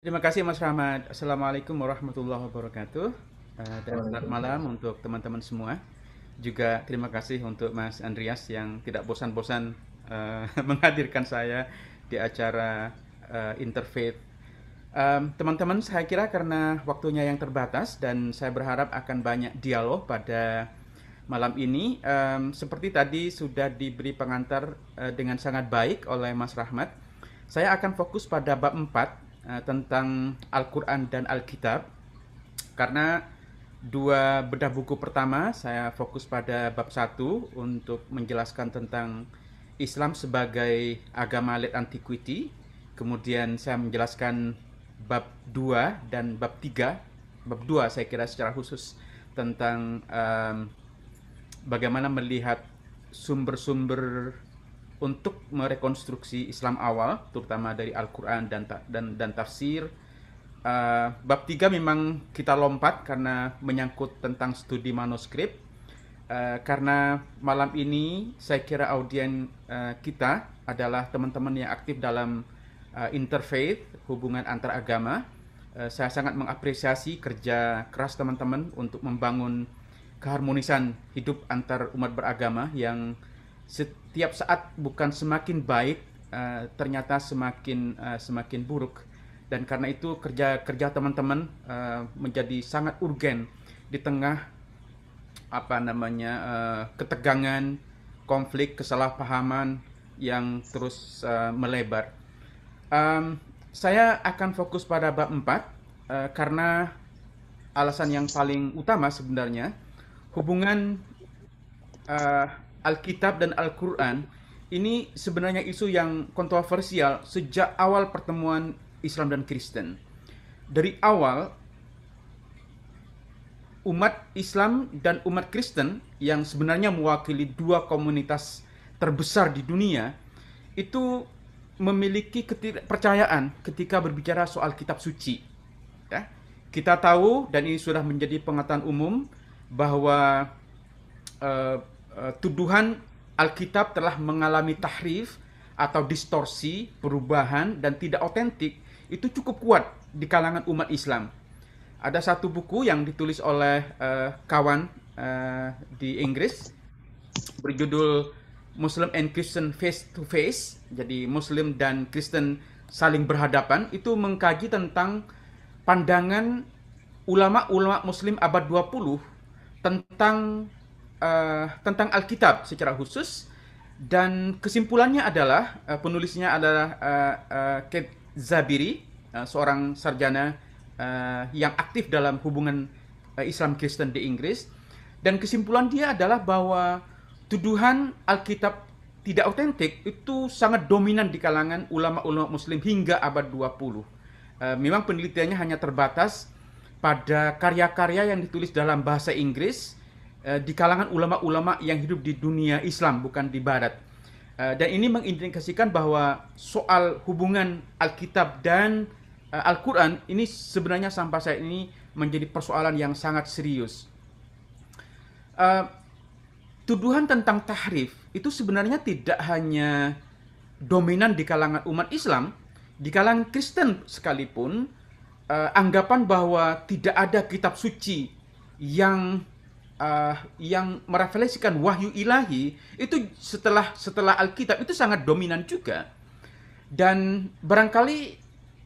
Terima kasih Mas Rahmat. Assalamualaikum warahmatullahi wabarakatuh. dan eh, selamat malam untuk teman-teman semua. Juga terima kasih untuk Mas Andreas yang tidak bosan-bosan eh, menghadirkan saya di acara uh, Interfaith. teman-teman, saya kira karena waktunya yang terbatas dan saya berharap akan banyak dialog pada malam ini. seperti tadi sudah diberi pengantar dengan sangat baik oleh Mas Rahmat. Saya akan fokus pada bab 4 Eh, tentang Al-Quran dan Alkitab karena dua bedah buku pertama saya fokus pada bab satu untuk menjelaskan tentang Islam sebagai agama late antiquity kemudian saya menjelaskan bab dua dan bab tiga bab dua saya kira secara khusus tentang um, bagaimana melihat sumber-sumber untuk merekonstruksi Islam awal, terutama dari Al-Quran dan, dan, dan tafsir. Uh, bab 3 memang kita lompat karena menyangkut tentang studi manuskrip. Uh, karena malam ini saya kira audiens uh, eh, kita adalah teman-teman yang aktif dalam uh, interfaith, hubungan antar agama. Uh, saya sangat mengapresiasi kerja keras teman-teman untuk membangun keharmonisan hidup antar umat beragama yang tiap saat bukan semakin baik uh, ternyata semakin uh, semakin buruk dan karena itu kerja kerja teman-teman uh, menjadi sangat urgen di tengah apa namanya uh, ketegangan konflik kesalahpahaman yang terus uh, melebar um, saya akan fokus pada bab 4 uh, karena alasan yang paling utama sebenarnya hubungan uh, Alkitab dan Al-Quran ini sebenarnya isu yang kontroversial sejak awal pertemuan Islam dan Kristen. Dari awal, umat Islam dan umat Kristen yang sebenarnya mewakili dua komunitas terbesar di dunia itu memiliki ketidakpercayaan ketika berbicara soal kitab suci. Ya. Kita tahu dan ini sudah menjadi pengetahuan umum bahwa uh, Eh, tuduhan Alkitab telah mengalami tahrif atau distorsi, perubahan dan tidak otentik itu cukup kuat di kalangan umat Islam. Ada satu buku yang ditulis oleh uh, kawan uh, di Inggris berjudul Muslim and Christian Face to Face. Jadi Muslim dan Kristen saling berhadapan itu mengkaji tentang pandangan ulama-ulama muslim abad 20 tentang uh, tentang Alkitab secara khusus dan kesimpulannya adalah uh, penulisnya adalah uh, uh, Kate Zabiri, uh, seorang sarjana uh, yang aktif dalam hubungan uh, Islam Kristen di Inggris. Dan kesimpulan dia adalah bahwa tuduhan Alkitab tidak otentik itu sangat dominan di kalangan ulama-ulama muslim hingga abad 20. memang penelitiannya hanya terbatas pada karya-karya yang ditulis dalam bahasa Inggris Eh, di kalangan ulama-ulama yang hidup di dunia Islam bukan di Barat. Eh, dan ini mengindikasikan bahwa soal hubungan Alkitab dan eh, Al-Quran ini sebenarnya sampai saat ini menjadi persoalan yang sangat serius. Tuduhan tentang tahrif itu sebenarnya tidak hanya dominan di kalangan umat Islam, di kalangan Kristen sekalipun, anggapan bahwa tidak ada kitab suci yang uh, yang merefleksikan wahyu ilahi itu setelah setelah Alkitab itu sangat dominan juga dan barangkali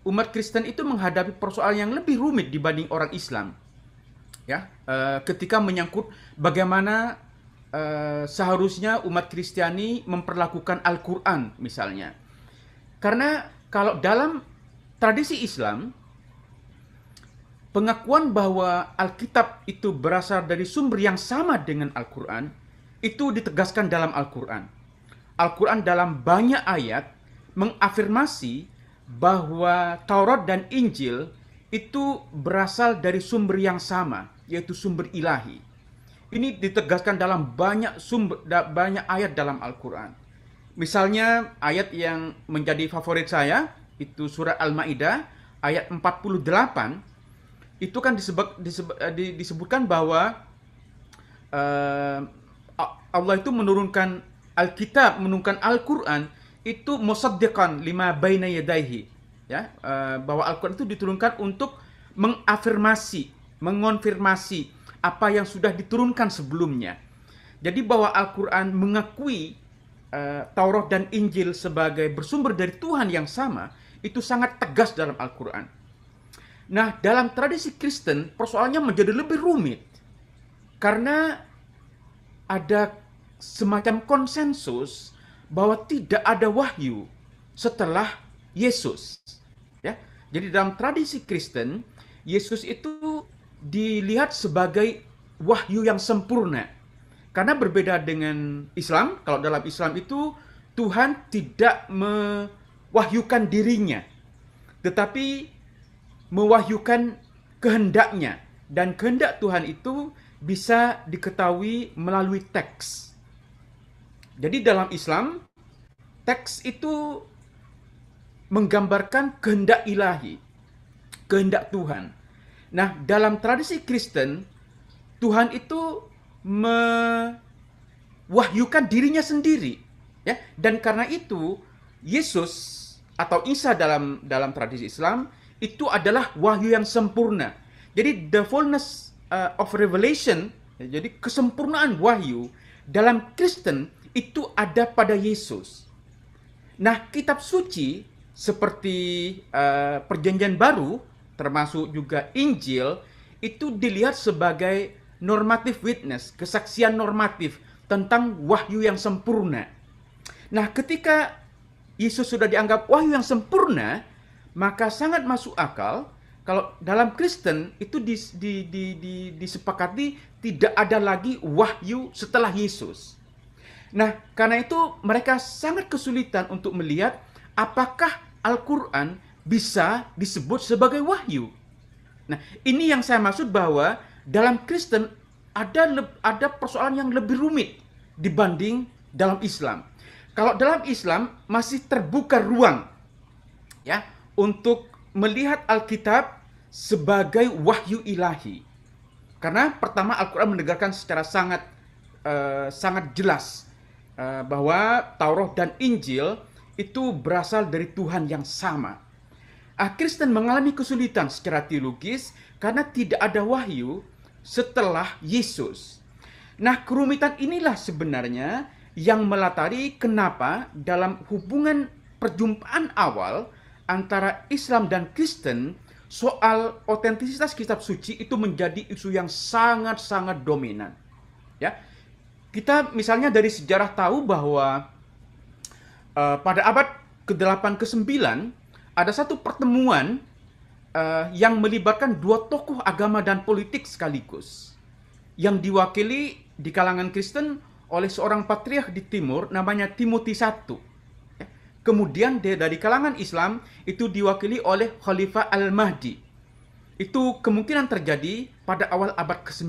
umat Kristen itu menghadapi persoalan yang lebih rumit dibanding orang Islam ya uh, ketika menyangkut bagaimana uh, seharusnya umat Kristiani memperlakukan Al-Qur'an misalnya karena kalau dalam tradisi Islam pengakuan bahwa Alkitab itu berasal dari sumber yang sama dengan Al-Quran itu ditegaskan dalam Al-Quran. Al-Quran dalam banyak ayat mengafirmasi bahwa Taurat dan Injil itu berasal dari sumber yang sama, yaitu sumber ilahi. Ini ditegaskan dalam banyak sumber banyak ayat dalam Al-Qur'an. Misalnya ayat yang menjadi favorit saya itu surah Al-Maidah ayat 48 itu kan disebut, disebut, eh, disebutkan bahwa uh, Allah itu menurunkan Alkitab, menurunkan Al-Qur'an itu musaddiqan lima baina yadaihi ya uh, bahwa Al-Qur'an itu diturunkan untuk mengafirmasi, mengonfirmasi apa yang sudah diturunkan sebelumnya. Jadi bahwa Al-Qur'an mengakui uh, Taurat dan Injil sebagai bersumber dari Tuhan yang sama itu sangat tegas dalam Al-Qur'an Nah, dalam tradisi Kristen, persoalannya menjadi lebih rumit karena ada semacam konsensus bahwa tidak ada wahyu setelah Yesus. Ya. Jadi dalam tradisi Kristen, Yesus itu dilihat sebagai wahyu yang sempurna. Karena berbeda dengan Islam, kalau dalam Islam itu Tuhan tidak mewahyukan dirinya. Tetapi mewahyukan kehendaknya dan kehendak Tuhan itu bisa diketahui melalui teks. Jadi dalam Islam teks itu menggambarkan kehendak ilahi, kehendak Tuhan. Nah, dalam tradisi Kristen Tuhan itu mewahyukan dirinya sendiri ya dan karena itu Yesus atau Isa dalam dalam tradisi Islam itu adalah wahyu yang sempurna. Jadi the fullness uh, of revelation, ya, jadi kesempurnaan wahyu dalam Kristen itu ada pada Yesus. Nah, kitab suci seperti uh, perjanjian baru termasuk juga Injil itu dilihat sebagai normatif witness, kesaksian normatif tentang wahyu yang sempurna. Nah, ketika Yesus sudah dianggap wahyu yang sempurna, maka sangat masuk akal kalau dalam Kristen itu di, di, di, di, disepakati tidak ada lagi wahyu setelah Yesus. Nah, karena itu mereka sangat kesulitan untuk melihat apakah Al-Quran bisa disebut sebagai wahyu. Nah, ini yang saya maksud bahwa dalam Kristen ada ada persoalan yang lebih rumit dibanding dalam Islam. Kalau dalam Islam masih terbuka ruang, ya untuk melihat Alkitab sebagai wahyu ilahi. Karena pertama Al-Qur'an menegaskan secara sangat uh, sangat jelas uh, bahwa Taurat dan Injil itu berasal dari Tuhan yang sama. Ah, Kristen mengalami kesulitan secara teologis karena tidak ada wahyu setelah Yesus. Nah, kerumitan inilah sebenarnya yang melatari kenapa dalam hubungan perjumpaan awal antara Islam dan Kristen soal otentisitas kitab suci itu menjadi isu yang sangat-sangat dominan. Ya. Kita misalnya dari sejarah tahu bahwa uh, pada abad ke-8 ke-9 ada satu pertemuan uh, yang melibatkan dua tokoh agama dan politik sekaligus yang diwakili di kalangan Kristen oleh seorang patriarch di timur namanya Timothy I Kemudian dari kalangan Islam itu diwakili oleh Khalifah Al-Mahdi. Itu kemungkinan terjadi pada awal abad ke-9.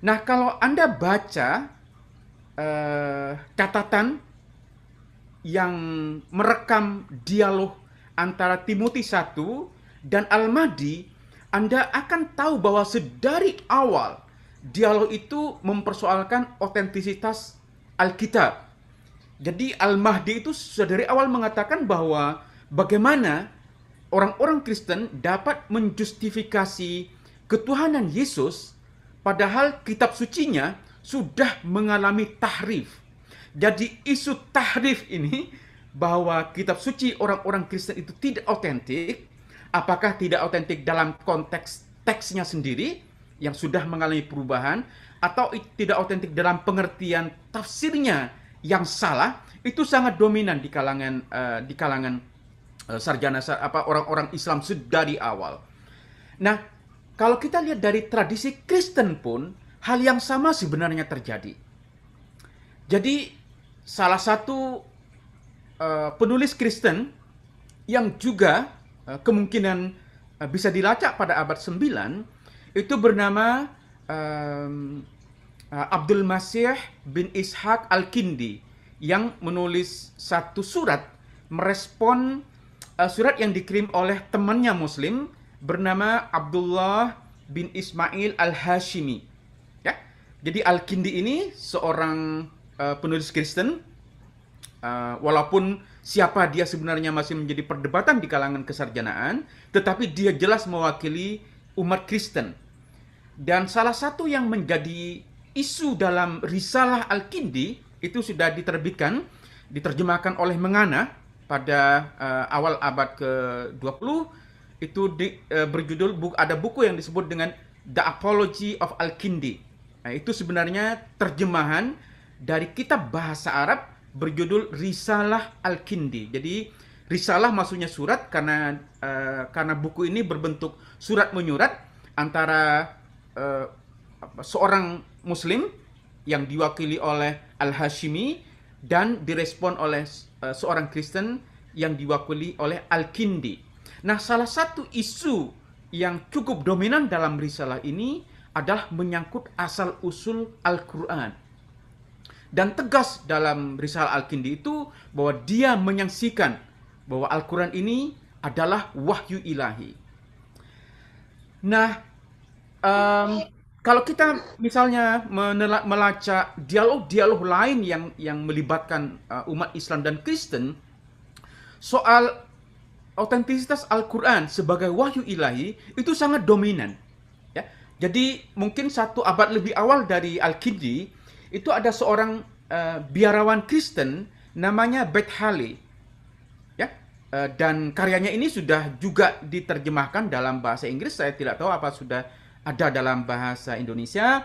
Nah, kalau Anda baca eh, catatan yang merekam dialog antara Timothy I dan Al-Mahdi, Anda akan tahu bahwa sedari awal dialog itu mempersoalkan otentisitas Alkitab jadi Al-Mahdi itu sudah dari awal mengatakan bahwa bagaimana orang-orang Kristen dapat menjustifikasi ketuhanan Yesus padahal kitab sucinya sudah mengalami tahrif. Jadi isu tahrif ini bahwa kitab suci orang-orang Kristen itu tidak otentik, apakah tidak otentik dalam konteks teksnya sendiri yang sudah mengalami perubahan atau tidak otentik dalam pengertian tafsirnya yang salah itu sangat dominan di kalangan uh, di kalangan uh, sarjana apa orang-orang Islam dari awal. Nah, kalau kita lihat dari tradisi Kristen pun hal yang sama sebenarnya terjadi. Jadi salah satu uh, penulis Kristen yang juga uh, kemungkinan uh, bisa dilacak pada abad 9 itu bernama um, Eh, Abdul Masih bin Ishaq Al-Kindi yang menulis satu surat merespon uh, surat yang dikirim oleh temannya muslim bernama Abdullah bin Ismail Al-Hashimi. Ya. Jadi Al-Kindi ini seorang uh, penulis Kristen uh, walaupun siapa dia sebenarnya masih menjadi perdebatan di kalangan kesarjanaan, tetapi dia jelas mewakili umat Kristen. Dan salah satu yang menjadi isu dalam risalah Al-Kindi itu sudah diterbitkan, diterjemahkan oleh Mengana pada uh, awal abad ke-20 itu di, uh, berjudul ada buku yang disebut dengan The Apology of Al-Kindi. Nah, itu sebenarnya terjemahan dari kitab bahasa Arab berjudul Risalah Al-Kindi. Jadi risalah maksudnya surat karena uh, karena buku ini berbentuk surat menyurat antara uh, seorang Muslim yang diwakili oleh Al-Hashimi dan direspon oleh eh, seorang Kristen yang diwakili oleh Al-Kindi. Nah, salah satu isu yang cukup dominan dalam risalah ini adalah menyangkut asal-usul Al-Quran. Dan tegas dalam risalah Al-Kindi itu bahwa dia menyaksikan bahwa Al-Quran ini adalah wahyu ilahi. Nah, um, kalau kita misalnya menela, melacak dialog-dialog lain yang yang melibatkan uh, umat Islam dan Kristen soal otentisitas Al-Qur'an sebagai wahyu ilahi itu sangat dominan ya. Jadi mungkin satu abad lebih awal dari Al-Kindi itu ada seorang uh, biarawan Kristen namanya Beth Halley ya. Uh, dan karyanya ini sudah juga diterjemahkan dalam bahasa Inggris saya tidak tahu apa sudah ada dalam bahasa Indonesia.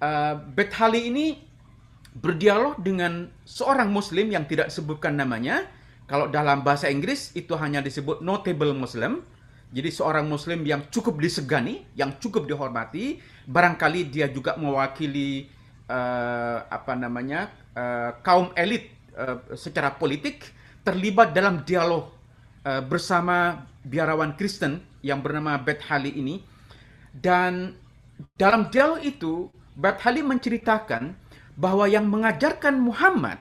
Uh, Bethali ini berdialog dengan seorang Muslim yang tidak sebutkan namanya. Kalau dalam bahasa Inggris itu hanya disebut notable Muslim. Jadi seorang Muslim yang cukup disegani, yang cukup dihormati, barangkali dia juga mewakili uh, apa namanya uh, kaum elit uh, secara politik terlibat dalam dialog uh, bersama biarawan Kristen yang bernama Beth ini dan dalam dialog itu, Bab Halim menceritakan bahwa yang mengajarkan Muhammad,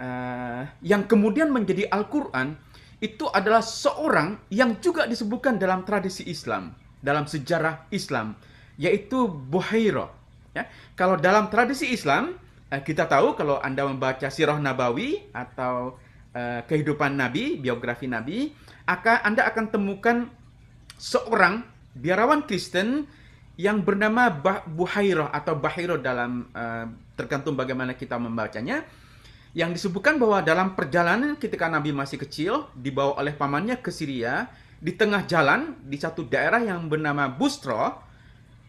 uh, yang kemudian menjadi Al-Quran, itu adalah seorang yang juga disebutkan dalam tradisi Islam, dalam sejarah Islam, yaitu Buhairah. Ya, kalau dalam tradisi Islam, eh, kita tahu kalau Anda membaca Sirah Nabawi atau uh, kehidupan Nabi, biografi Nabi, akan Anda akan temukan seorang biarawan Kristen yang bernama Buhairah atau Bahiro dalam uh, tergantung bagaimana kita membacanya yang disebutkan bahwa dalam perjalanan ketika Nabi masih kecil dibawa oleh pamannya ke Syria di tengah jalan di satu daerah yang bernama Bustro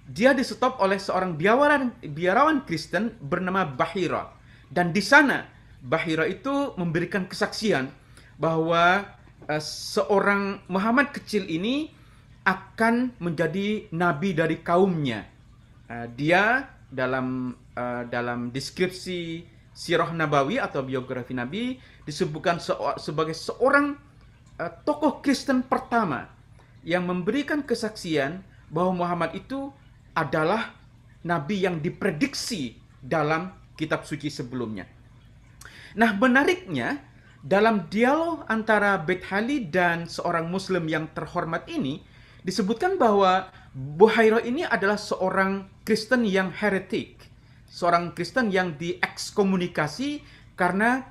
dia disetop oleh seorang biarawan biarawan Kristen bernama Bahiro dan di sana Bahiro itu memberikan kesaksian bahwa uh, seorang Muhammad kecil ini akan menjadi nabi dari kaumnya. Eh, dia dalam eh, dalam deskripsi Sirah Nabawi atau biografi Nabi disebutkan sebagai seorang eh, tokoh Kristen pertama yang memberikan kesaksian bahwa Muhammad itu adalah nabi yang diprediksi dalam kitab suci sebelumnya. Nah, menariknya dalam dialog antara Beth dan seorang muslim yang terhormat ini disebutkan bahwa Buhairo ini adalah seorang Kristen yang heretik, seorang Kristen yang diekskomunikasi karena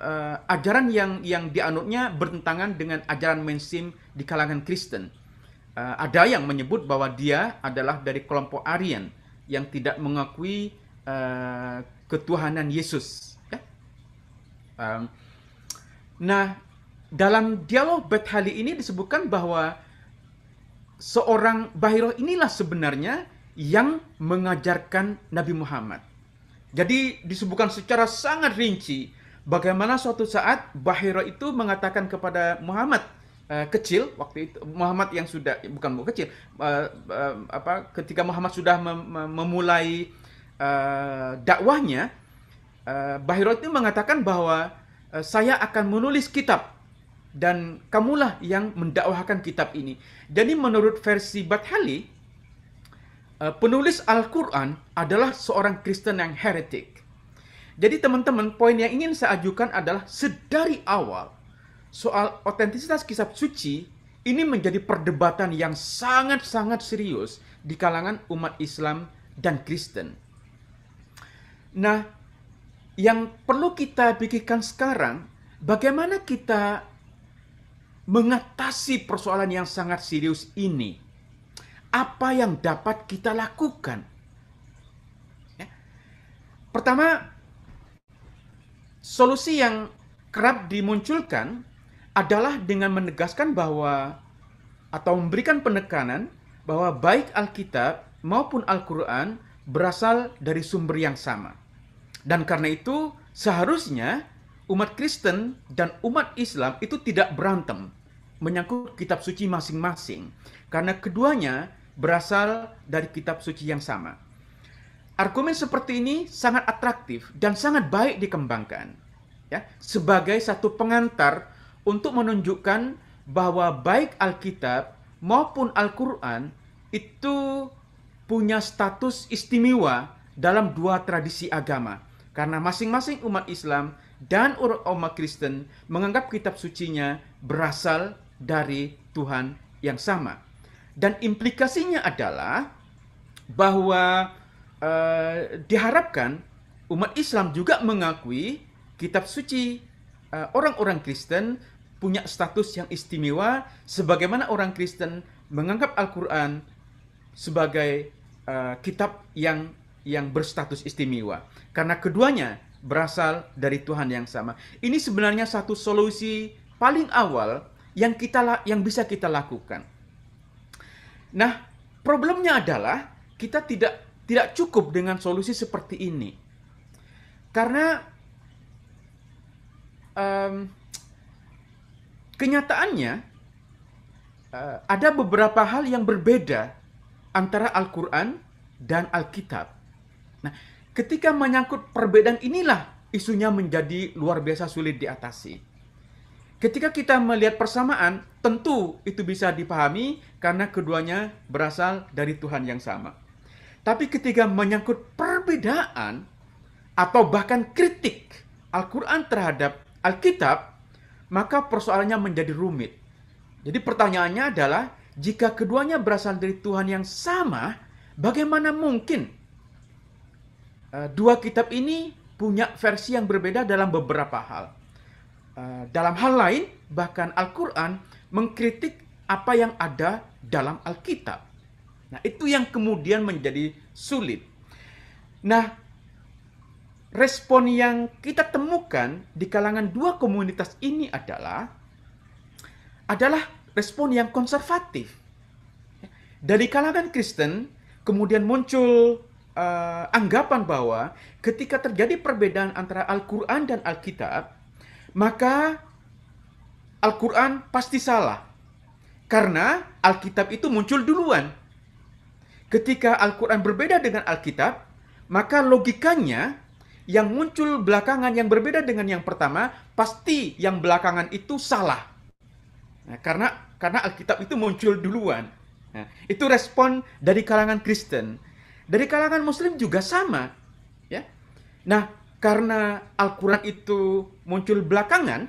uh, ajaran yang yang dianutnya bertentangan dengan ajaran mainstream di kalangan Kristen. Uh, ada yang menyebut bahwa dia adalah dari kelompok Aryan yang tidak mengakui uh, ketuhanan Yesus. Ya? Um, nah, dalam dialog Bethali ini disebutkan bahwa seorang Bahiroh inilah sebenarnya yang mengajarkan Nabi Muhammad. Jadi disebutkan secara sangat rinci bagaimana suatu saat Bahiroh itu mengatakan kepada Muhammad eh, kecil waktu itu Muhammad yang sudah bukan mau kecil eh, eh, apa ketika Muhammad sudah memulai dakwahnya uh, itu mengatakan bahwa saya akan menulis kitab dan kamulah yang mendakwahkan kitab ini. Jadi menurut versi Bathali, eh, penulis Al-Quran adalah seorang Kristen yang heretik. Jadi teman-teman, poin yang ingin saya ajukan adalah sedari awal soal otentisitas kisah suci ini menjadi perdebatan yang sangat-sangat serius di kalangan umat Islam dan Kristen. Nah, yang perlu kita pikirkan sekarang, bagaimana kita mengatasi persoalan yang sangat serius ini, apa yang dapat kita lakukan? Ya. Pertama, solusi yang kerap dimunculkan adalah dengan menegaskan bahwa atau memberikan penekanan bahwa baik Alkitab maupun Al-Quran berasal dari sumber yang sama. Dan karena itu, seharusnya umat Kristen dan umat Islam itu tidak berantem menyangkut kitab suci masing-masing karena keduanya berasal dari kitab suci yang sama. Argumen seperti ini sangat atraktif dan sangat baik dikembangkan ya sebagai satu pengantar untuk menunjukkan bahwa baik Alkitab maupun Al-Qur'an itu punya status istimewa dalam dua tradisi agama karena masing-masing umat Islam dan orang-orang Kristen menganggap kitab sucinya berasal dari Tuhan yang sama. Dan implikasinya adalah bahwa uh, diharapkan umat Islam juga mengakui kitab suci orang eh, orang-orang Kristen punya status yang istimewa sebagaimana orang Kristen menganggap Al-Qur'an sebagai uh, kitab yang yang berstatus istimewa karena keduanya berasal dari Tuhan yang sama. Ini sebenarnya satu solusi paling awal yang kita yang bisa kita lakukan. Nah, problemnya adalah kita tidak tidak cukup dengan solusi seperti ini. Karena um, kenyataannya uh, ada beberapa hal yang berbeda antara Al-Qur'an dan Alkitab. Nah, Ketika menyangkut perbedaan inilah isunya menjadi luar biasa sulit diatasi. Ketika kita melihat persamaan, tentu itu bisa dipahami karena keduanya berasal dari Tuhan yang sama. Tapi ketika menyangkut perbedaan atau bahkan kritik Al-Quran terhadap Alkitab, maka persoalannya menjadi rumit. Jadi pertanyaannya adalah, jika keduanya berasal dari Tuhan yang sama, bagaimana mungkin Eh, dua kitab ini punya versi yang berbeda dalam beberapa hal. Eh, dalam hal lain, bahkan Al-Quran mengkritik apa yang ada dalam Alkitab. Nah, itu yang kemudian menjadi sulit. Nah, respon yang kita temukan di kalangan dua komunitas ini adalah adalah respon yang konservatif. Dari kalangan Kristen, kemudian muncul uh, anggapan bahwa ketika terjadi perbedaan antara Al-Quran dan Alkitab, maka Al-Quran pasti salah. Karena Alkitab itu muncul duluan. Ketika Al-Quran berbeda dengan Alkitab, maka logikanya yang muncul belakangan yang berbeda dengan yang pertama, pasti yang belakangan itu salah. Nah, karena karena Alkitab itu muncul duluan. Nah, itu respon dari kalangan Kristen dari kalangan muslim juga sama, ya. Nah, karena Al-Qur'an itu muncul belakangan,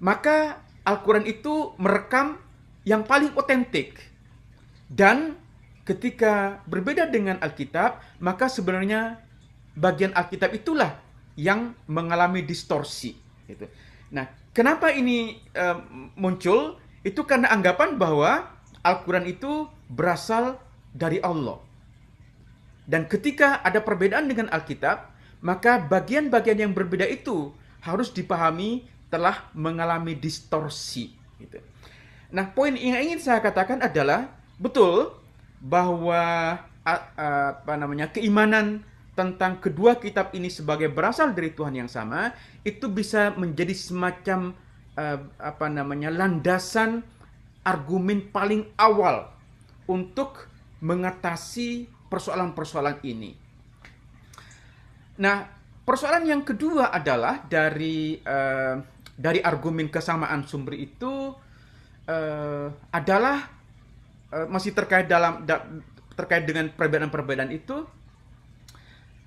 maka Al-Qur'an itu merekam yang paling otentik. Dan ketika berbeda dengan Alkitab, maka sebenarnya bagian Alkitab itulah yang mengalami distorsi gitu. Nah, kenapa ini e, muncul? Itu karena anggapan bahwa Al-Qur'an itu berasal dari Allah. Dan ketika ada perbedaan dengan Alkitab, maka bagian-bagian yang berbeda itu harus dipahami telah mengalami distorsi. Gitu. Nah, poin yang ingin saya katakan adalah betul bahwa apa namanya keimanan tentang kedua kitab ini sebagai berasal dari Tuhan yang sama itu bisa menjadi semacam e, apa namanya landasan argumen paling awal untuk mengatasi persoalan-persoalan ini. Nah, persoalan yang kedua adalah dari uh, dari argumen kesamaan sumber itu uh, adalah uh, masih terkait dalam da, terkait dengan perbedaan-perbedaan itu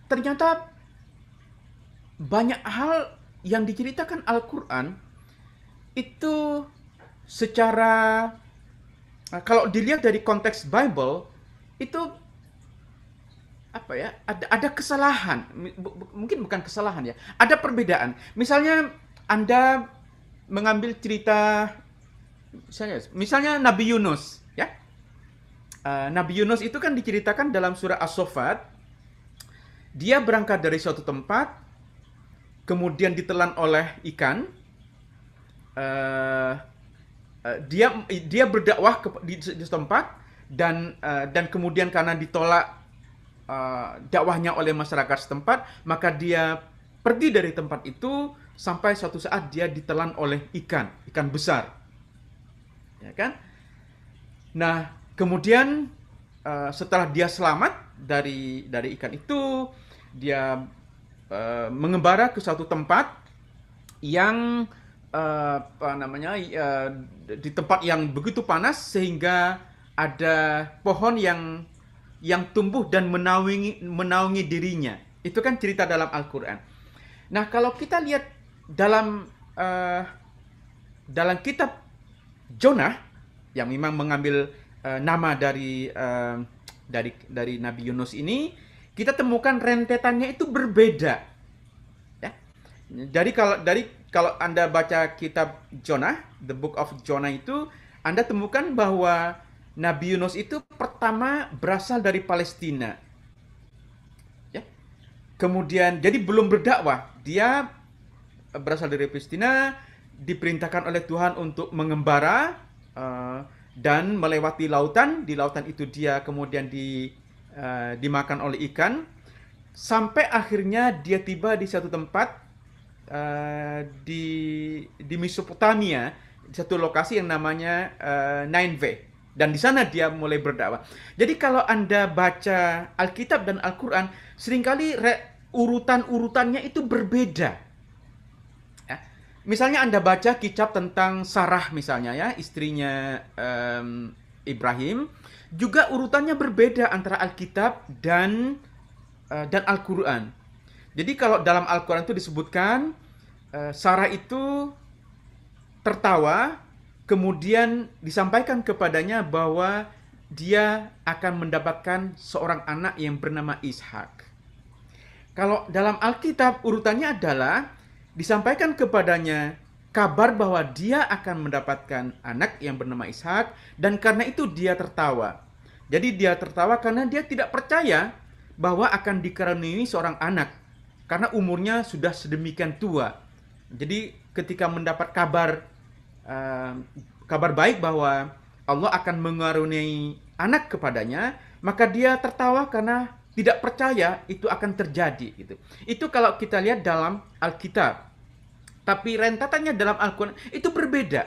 ternyata banyak hal yang diceritakan Al-Qur'an itu secara kalau dilihat dari konteks Bible itu apa ya ada ada kesalahan mungkin bukan kesalahan ya ada perbedaan misalnya anda mengambil cerita misalnya misalnya Nabi Yunus ya uh, Nabi Yunus itu kan diceritakan dalam surah As-Sofat dia berangkat dari suatu tempat kemudian ditelan oleh ikan uh, uh, dia dia berdakwah ke, di, di tempat dan uh, dan kemudian karena ditolak uh, dakwahnya oleh masyarakat setempat, maka dia pergi dari tempat itu sampai suatu saat dia ditelan oleh ikan, ikan besar. Ya kan? Nah, kemudian uh, setelah dia selamat dari dari ikan itu, dia uh, mengembara ke suatu tempat yang uh, apa namanya uh, di tempat yang begitu panas sehingga ada pohon yang yang tumbuh dan menaungi menaungi dirinya. Itu kan cerita dalam Al-Qur'an. Nah, kalau kita lihat dalam uh, dalam kitab Jonah yang memang mengambil uh, nama dari uh, dari dari Nabi Yunus ini, kita temukan rentetannya itu berbeda. Ya. Dari kalau dari kalau Anda baca kitab Jonah, The Book of Jonah itu, Anda temukan bahwa Nabi Yunus itu pertama berasal dari Palestina. Ya. Kemudian jadi belum berdakwah, dia eh, berasal dari Palestina, diperintahkan oleh Tuhan untuk mengembara uh, dan melewati lautan. Di lautan itu dia kemudian di uh, dimakan oleh ikan sampai akhirnya dia tiba di satu tempat uh, di di Mesopotamia, satu lokasi yang namanya uh, Nineveh dan di sana dia mulai berdakwah. Jadi kalau Anda baca Alkitab dan Al-Qur'an, seringkali urutan-urutannya itu berbeda. Ya. Misalnya Anda baca kitab tentang Sarah misalnya ya, istrinya um, Ibrahim, juga urutannya berbeda antara Alkitab dan uh, dan Al-Qur'an. Jadi kalau dalam Al-Qur'an itu disebutkan uh, Sarah itu tertawa kemudian disampaikan kepadanya bahwa dia akan mendapatkan seorang anak yang bernama Ishak. Kalau dalam Alkitab urutannya adalah disampaikan kepadanya kabar bahwa dia akan mendapatkan anak yang bernama Ishak dan karena itu dia tertawa. Jadi dia tertawa karena dia tidak percaya bahwa akan dikaruniai seorang anak karena umurnya sudah sedemikian tua. Jadi ketika mendapat kabar Ehm, kabar baik bahwa Allah akan mengaruniai anak kepadanya, maka dia tertawa karena tidak percaya itu akan terjadi gitu. Itu kalau kita lihat dalam Alkitab. Tapi rentatannya dalam Al-Qur'an itu berbeda.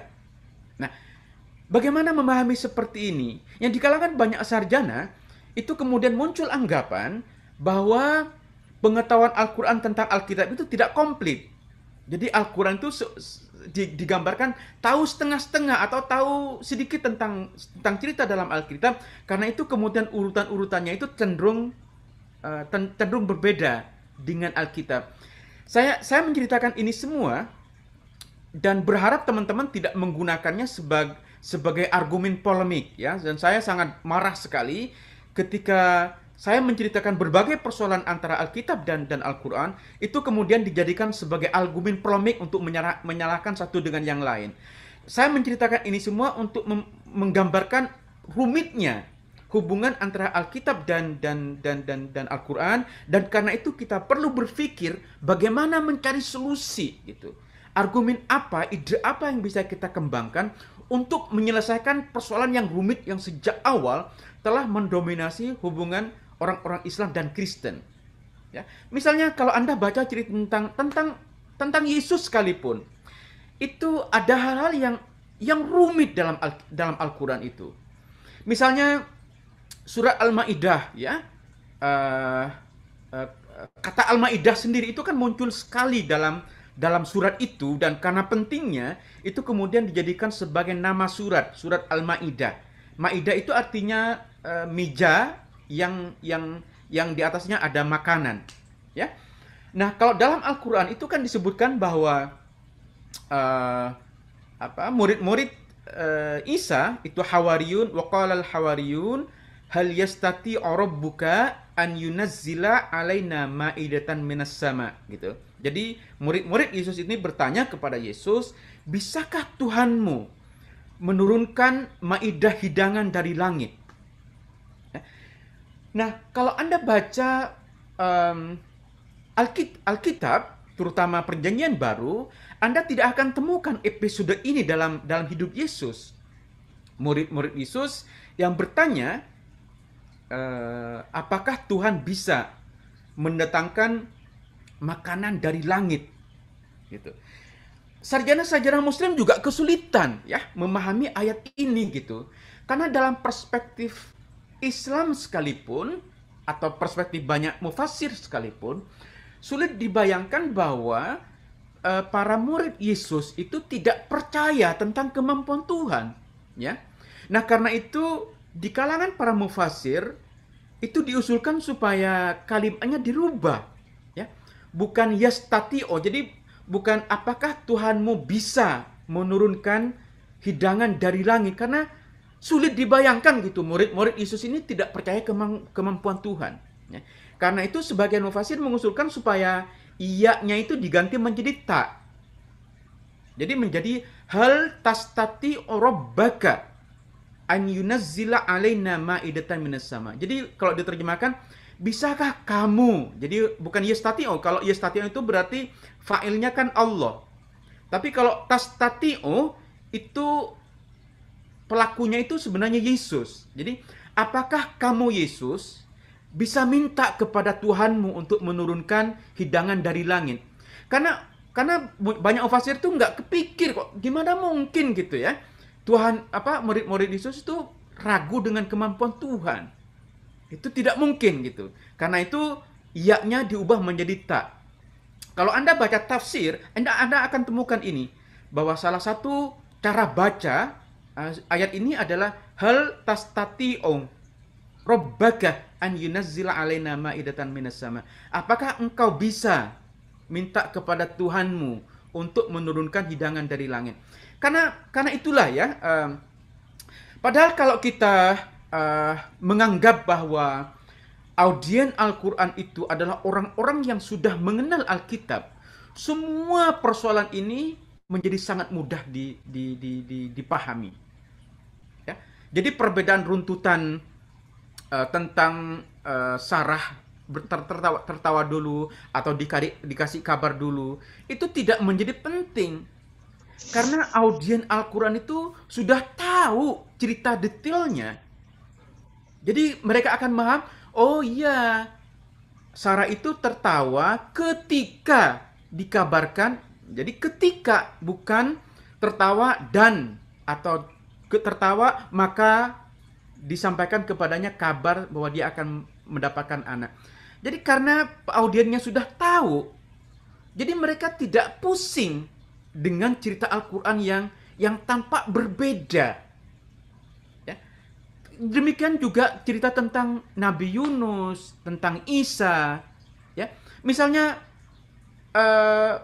Nah, bagaimana memahami seperti ini? Yang di kalangan banyak sarjana itu kemudian muncul anggapan bahwa pengetahuan Al-Qur'an tentang Alkitab itu tidak komplit. Jadi Al-Quran itu digambarkan tahu setengah-setengah atau tahu sedikit tentang tentang cerita dalam Alkitab karena itu kemudian urutan-urutannya itu cenderung uh, cenderung berbeda dengan Alkitab. Saya saya menceritakan ini semua dan berharap teman-teman tidak menggunakannya sebagai sebagai argumen polemik ya dan saya sangat marah sekali ketika saya menceritakan berbagai persoalan antara Alkitab dan dan Al-Quran itu kemudian dijadikan sebagai argumen polemik untuk menyalahkan satu dengan yang lain. Saya menceritakan ini semua untuk menggambarkan rumitnya hubungan antara Alkitab dan dan dan dan dan Al-Quran dan karena itu kita perlu berpikir bagaimana mencari solusi gitu. Argumen apa, ide apa yang bisa kita kembangkan untuk menyelesaikan persoalan yang rumit yang sejak awal telah mendominasi hubungan orang-orang Islam dan Kristen. Ya. Misalnya kalau Anda baca cerita tentang tentang tentang Yesus sekalipun itu ada hal-hal yang yang rumit dalam Al, dalam Al-Qur'an itu. Misalnya surat Al-Maidah ya. Uh, uh, kata Al-Maidah sendiri itu kan muncul sekali dalam dalam surat itu dan karena pentingnya itu kemudian dijadikan sebagai nama surat, surat Al-Maidah. Maidah itu artinya uh, meja yang yang yang di atasnya ada makanan, ya. Nah, kalau dalam Al-Qur'an itu kan disebutkan bahwa uh, apa murid-murid uh, Isa itu hawariyun wakalal al hawariyun hal yastati buka an yunazzila alaina ma'idatan minas sama gitu. Jadi murid-murid Yesus ini bertanya kepada Yesus, "Bisakah Tuhanmu menurunkan maidah hidangan dari langit?" Nah, kalau Anda baca um, Alkit Alkitab, terutama Perjanjian Baru, Anda tidak akan temukan episode ini dalam dalam hidup Yesus. Murid-murid Yesus yang bertanya, e, apakah Tuhan bisa mendatangkan makanan dari langit? Gitu. Sarjana-sarjana Muslim juga kesulitan ya memahami ayat ini gitu, karena dalam perspektif Islam sekalipun atau perspektif banyak mufasir sekalipun sulit dibayangkan bahwa e, para murid Yesus itu tidak percaya tentang kemampuan Tuhan, ya. Nah, karena itu di kalangan para mufasir itu diusulkan supaya kalimatnya dirubah, ya. Bukan yastatio, jadi bukan apakah Tuhanmu bisa menurunkan hidangan dari langit karena Sulit dibayangkan gitu murid-murid Yesus ini tidak percaya kemampuan Tuhan. Ya. Karena itu sebagian mufasir mengusulkan supaya iya-nya itu diganti menjadi tak. Jadi menjadi hal tastati orobaka an yunazzila alaina ma'idatan minas sama. Jadi kalau diterjemahkan bisakah kamu? Jadi bukan yastatio. Oh, kalau yastatio itu berarti fa'ilnya kan Allah. Tapi kalau o oh, itu pelakunya itu sebenarnya Yesus. Jadi, apakah kamu Yesus bisa minta kepada Tuhanmu untuk menurunkan hidangan dari langit? Karena karena banyak ofasir itu nggak kepikir kok gimana mungkin gitu ya. Tuhan apa murid-murid Yesus itu ragu dengan kemampuan Tuhan. Itu tidak mungkin gitu. Karena itu yaknya diubah menjadi tak. Kalau Anda baca tafsir, Anda Anda akan temukan ini bahwa salah satu cara baca ayat ini adalah hal tastati'u robaga an yunazzila alaina ma'idatan minas sama. Apakah engkau bisa minta kepada Tuhanmu untuk menurunkan hidangan dari langit? Karena karena itulah ya. uh, padahal kalau kita uh, menganggap bahwa audien Al-Qur'an itu adalah orang-orang yang sudah mengenal Alkitab, semua persoalan ini menjadi sangat mudah di, di, di, di, dipahami. Jadi perbedaan runtutan uh, tentang uh, sarah tertawa, tertawa dulu atau dikari, dikasih kabar dulu itu tidak menjadi penting karena audien Al-Quran itu sudah tahu cerita detailnya. Jadi mereka akan paham, oh iya, Sarah itu tertawa ketika dikabarkan. Jadi ketika bukan tertawa dan atau tertawa maka disampaikan kepadanya kabar bahwa dia akan mendapatkan anak. Jadi karena audiennya sudah tahu, jadi mereka tidak pusing dengan cerita Al-Qur'an yang yang tampak berbeda. Ya. Demikian juga cerita tentang Nabi Yunus, tentang Isa, ya. Misalnya uh,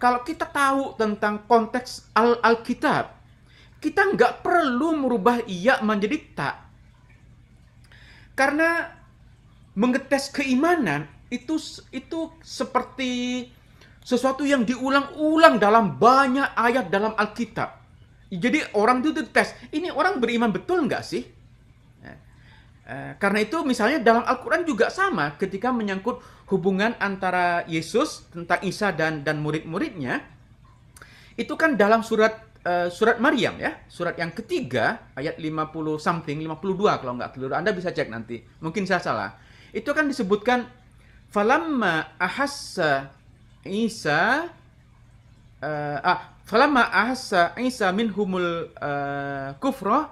kalau kita tahu tentang konteks Al-Alkitab, kita nggak perlu merubah iya menjadi tak. Karena mengetes keimanan itu itu seperti sesuatu yang diulang-ulang dalam banyak ayat dalam Alkitab. Jadi orang itu tes, ini orang beriman betul nggak sih? Ya. Eh, karena itu misalnya dalam Al-Quran juga sama ketika menyangkut hubungan antara Yesus tentang Isa dan dan murid-muridnya. Itu kan dalam surat Eh, surat Maryam ya, surat yang ketiga ayat 50 something, 52 kalau nggak keliru. Anda bisa cek nanti. Mungkin saya salah. Itu kan disebutkan falamma ahassa Isa uh, ah falamma ahassa Isa minhumul uh, kufra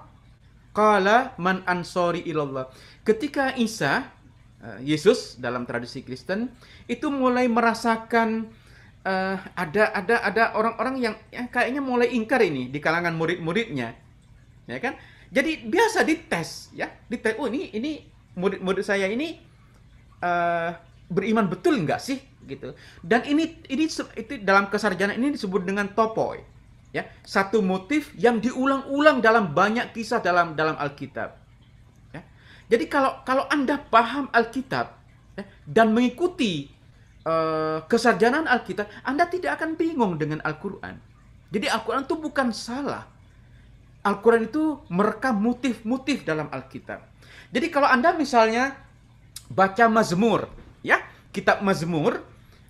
qala man ansori ilallah. Ketika Isa uh, Yesus dalam tradisi Kristen itu mulai merasakan uh, ada ada ada orang-orang yang, ya, kayaknya mulai ingkar ini di kalangan murid-muridnya, ya kan? Jadi biasa dites, ya, dites. Oh ini ini murid-murid saya ini uh, beriman betul nggak sih, gitu. Dan ini ini itu dalam kesarjana ini disebut dengan topoi, ya, satu motif yang diulang-ulang dalam banyak kisah dalam dalam Alkitab. Ya. Jadi kalau kalau anda paham Alkitab ya, dan mengikuti uh, kesarjanaan Alkitab, Anda tidak akan bingung dengan Al-Quran. Jadi Al-Quran itu bukan salah. Al-Quran itu merekam motif-motif dalam Alkitab. Jadi kalau Anda misalnya baca Mazmur, ya, kitab Mazmur,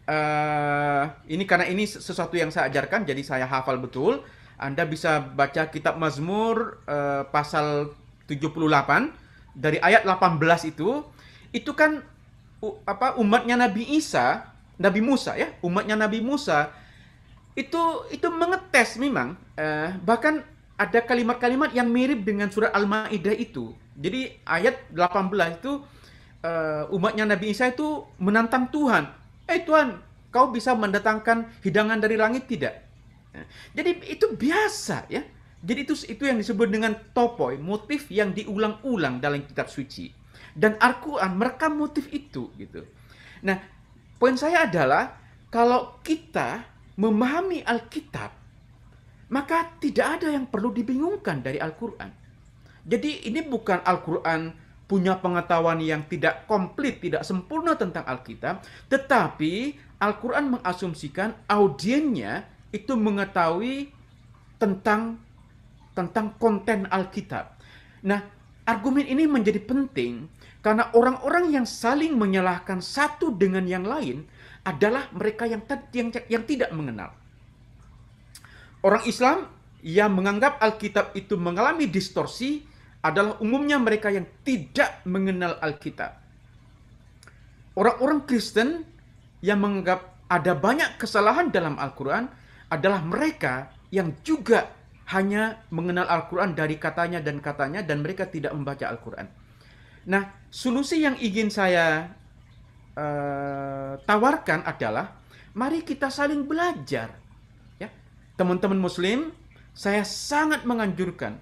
uh, ini karena ini sesuatu yang saya ajarkan, jadi saya hafal betul. Anda bisa baca kitab Mazmur uh, pasal 78 dari ayat 18 itu, itu kan apa umatnya Nabi Isa, Nabi Musa ya, umatnya Nabi Musa itu itu mengetes memang eh, bahkan ada kalimat-kalimat yang mirip dengan surat Al-Maidah itu. Jadi ayat 18 itu eh, umatnya Nabi Isa itu menantang Tuhan. Eh Tuhan, kau bisa mendatangkan hidangan dari langit tidak? Eh, jadi itu biasa ya. Jadi itu itu yang disebut dengan topoi, motif yang diulang-ulang dalam kitab suci dan Al-Quran merekam motif itu gitu. Nah, poin saya adalah kalau kita memahami Alkitab, maka tidak ada yang perlu dibingungkan dari Al-Quran. Jadi ini bukan Al-Quran punya pengetahuan yang tidak komplit, tidak sempurna tentang Alkitab, tetapi Al-Quran mengasumsikan audiennya itu mengetahui tentang tentang konten Alkitab. Nah, argumen ini menjadi penting karena orang-orang yang saling menyalahkan satu dengan yang lain adalah mereka yang, yang, yang tidak mengenal. Orang Islam yang menganggap Alkitab itu mengalami distorsi adalah umumnya mereka yang tidak mengenal Alkitab. Orang-orang Kristen yang menganggap ada banyak kesalahan dalam Al-Quran adalah mereka yang juga hanya mengenal Al-Quran dari katanya dan katanya dan mereka tidak membaca Al-Quran. Nah, solusi yang ingin saya uh, tawarkan adalah mari kita saling belajar. Ya. Teman-teman muslim, saya sangat menganjurkan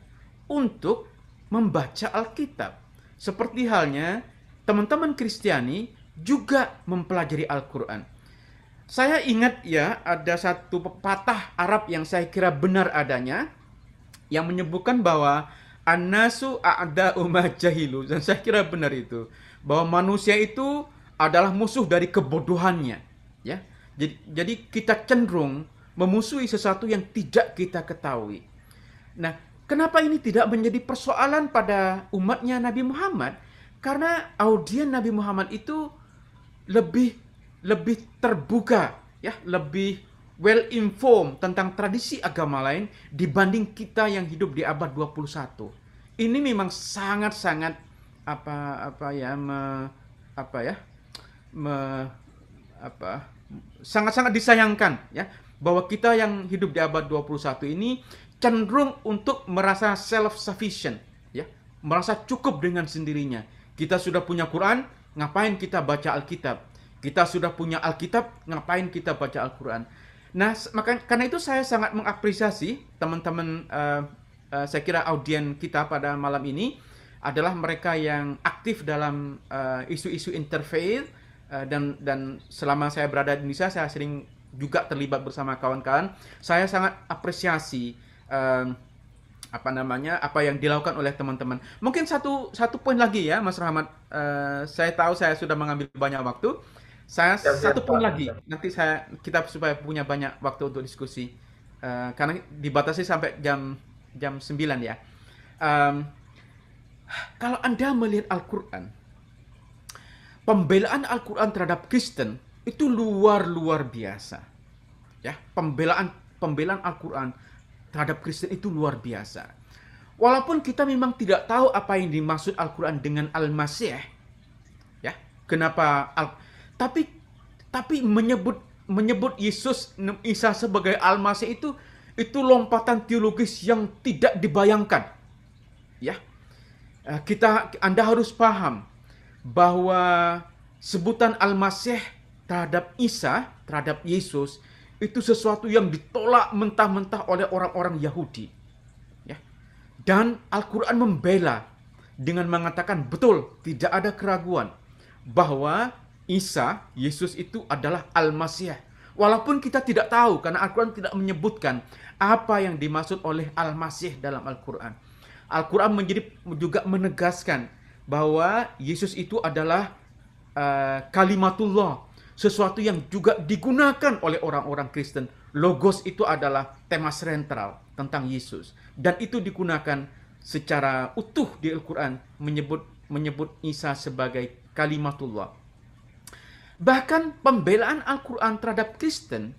untuk membaca Alkitab. Seperti halnya teman-teman Kristiani juga mempelajari Al-Qur'an. Saya ingat ya ada satu pepatah Arab yang saya kira benar adanya yang menyebutkan bahwa Anasu a'da umat jahilu. Dan saya kira benar itu. Bahwa manusia itu adalah musuh dari kebodohannya. Ya. Jadi, jadi kita cenderung memusuhi sesuatu yang tidak kita ketahui. Nah, kenapa ini tidak menjadi persoalan pada umatnya Nabi Muhammad? Karena audien Nabi Muhammad itu lebih lebih terbuka, ya, lebih well informed tentang tradisi agama lain dibanding kita yang hidup di abad 21. Ini memang sangat-sangat apa apa ya me, apa ya me, apa sangat-sangat disayangkan ya bahwa kita yang hidup di abad 21 ini cenderung untuk merasa self sufficient ya, merasa cukup dengan sendirinya. Kita sudah punya Quran, ngapain kita baca Alkitab? Kita sudah punya Alkitab, ngapain kita baca Al-Quran? Nah, maka, karena itu saya sangat mengapresiasi teman-teman uh, uh, saya kira audien kita pada malam ini adalah mereka yang aktif dalam uh, isu-isu interfaith uh, dan dan selama saya berada di Indonesia saya sering juga terlibat bersama kawan-kawan. Saya sangat apresiasi uh, apa namanya apa yang dilakukan oleh teman-teman. Mungkin satu satu poin lagi ya Mas Rahmat. Uh, saya tahu saya sudah mengambil banyak waktu saya siap, satu poin lagi. Nanti saya kita supaya punya banyak waktu untuk diskusi. Uh, karena dibatasi sampai jam jam 9 ya. Um, kalau Anda melihat Al-Qur'an, pembelaan Al-Qur'an terhadap Kristen itu luar-luar biasa. Ya, pembelaan pembelaan Al-Qur'an terhadap Kristen itu luar biasa. Walaupun kita memang tidak tahu apa yang dimaksud Al-Qur'an dengan Al-Masih. Ya, kenapa Al tapi tapi menyebut menyebut Yesus Isa sebagai Almasih itu itu lompatan teologis yang tidak dibayangkan. Ya. Eh, kita Anda harus paham bahwa sebutan Almasih terhadap Isa, terhadap Yesus itu sesuatu yang ditolak mentah-mentah oleh orang-orang Yahudi. Ya. Dan Al-Qur'an membela dengan mengatakan betul, tidak ada keraguan bahwa Isa, Yesus itu adalah Al-Masih. Walaupun kita tidak tahu karena Al-Quran tidak menyebutkan apa yang dimaksud oleh Al-Masih dalam Al-Quran. Al-Quran menjadi juga menegaskan bahwa Yesus itu adalah uh, kalimatullah, sesuatu yang juga digunakan oleh orang-orang Kristen. Logos itu adalah tema sentral tentang Yesus dan itu digunakan secara utuh di Al-Quran menyebut menyebut Isa sebagai kalimatullah Bahkan pembelaan Al-Quran terhadap Kristen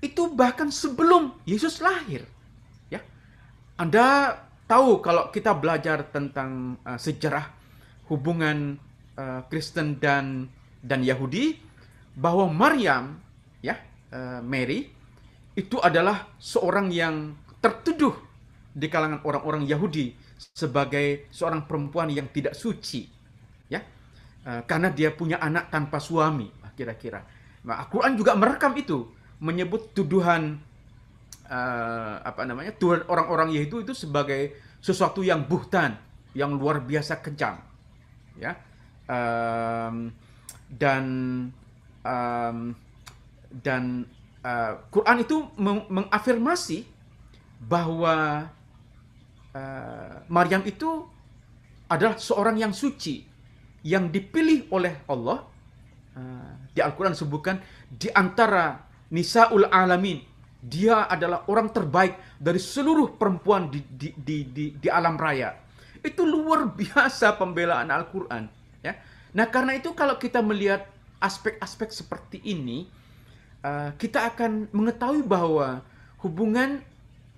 itu bahkan sebelum Yesus lahir. Ya, Anda tahu kalau kita belajar tentang uh, sejarah hubungan uh, Kristen dan dan Yahudi bahwa Maryam, ya uh, Mary itu adalah seorang yang tertuduh di kalangan orang-orang Yahudi sebagai seorang perempuan yang tidak suci Eh, karena dia punya anak tanpa suami nah, kira-kira. Nah, Al-Quran juga merekam itu, menyebut tuduhan uh, apa namanya tuduhan orang-orang Yahudi itu sebagai sesuatu yang buhtan, yang luar biasa kejam. ya. Um, dan um, dan uh, Quran itu meng mengafirmasi bahwa uh, Maryam itu adalah seorang yang suci, yang dipilih oleh Allah ah, di Al-Quran disebutkan di antara Nisaul Alamin dia adalah orang terbaik dari seluruh perempuan di, di, di, di, di alam raya itu luar biasa pembelaan Al-Quran ya nah karena itu kalau kita melihat aspek-aspek seperti ini ah, kita akan mengetahui bahwa hubungan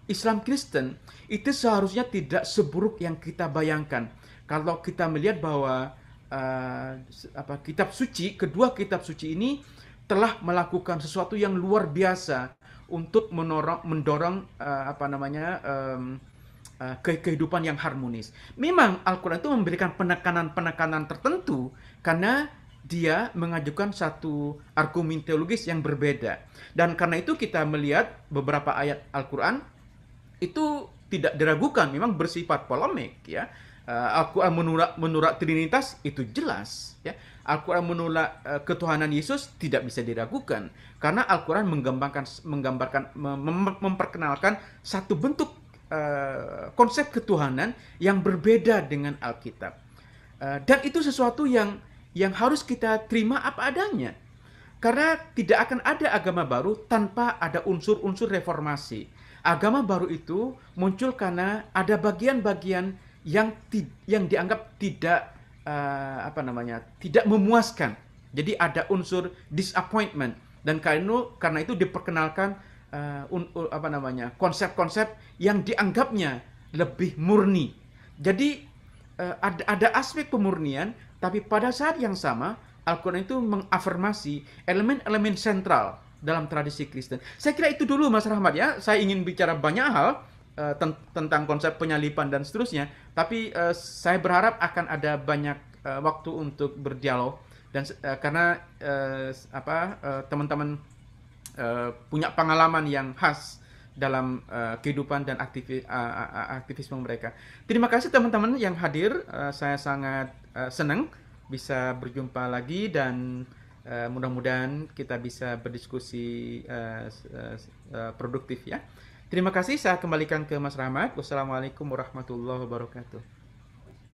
Islam Kristen itu seharusnya tidak seburuk yang kita bayangkan kalau kita melihat bahwa uh, apa kitab suci, kedua kitab suci ini telah melakukan sesuatu yang luar biasa untuk menorong, mendorong uh, apa namanya um, uh, kehidupan yang harmonis. Memang Al-Quran itu memberikan penekanan-penekanan tertentu karena dia mengajukan satu argumen teologis yang berbeda. Dan karena itu kita melihat beberapa ayat Al-Quran itu tidak diragukan, memang bersifat polemik ya Uh, eh, al menolak, menolak Trinitas itu jelas. Ya. Al-Quran menolak uh, eh, ketuhanan Yesus tidak bisa diragukan. Karena Al-Quran menggambarkan, menggambarkan mem memperkenalkan satu bentuk uh, konsep ketuhanan yang berbeda dengan Alkitab. Uh, dan itu sesuatu yang yang harus kita terima apa adanya. Karena tidak akan ada agama baru tanpa ada unsur-unsur reformasi. Agama baru itu muncul karena ada bagian-bagian yang ti yang dianggap tidak uh, apa namanya tidak memuaskan. Jadi ada unsur disappointment dan karena karena itu diperkenalkan uh, un, uh, apa namanya konsep-konsep yang dianggapnya lebih murni. Jadi uh, eh, ada ada aspek pemurnian, tapi pada saat yang sama Al-Quran itu mengafirmasi elemen-elemen sentral dalam tradisi Kristen. Saya kira itu dulu Mas Rahmat ya. Saya ingin bicara banyak hal, Eh, ten tentang konsep penyalipan dan seterusnya. Tapi uh, saya berharap akan ada banyak uh, waktu untuk berdialog dan uh, karena uh, apa teman-teman uh, punya pengalaman yang khas dalam uh, kehidupan dan aktivi uh, aktivisme mereka. Terima kasih teman-teman yang hadir. Uh, saya sangat uh, senang bisa berjumpa lagi dan uh, mudah-mudahan kita bisa berdiskusi uh, uh, produktif ya. Terima kasih, saya kembalikan ke Mas Rahmat. Wassalamualaikum warahmatullahi wabarakatuh.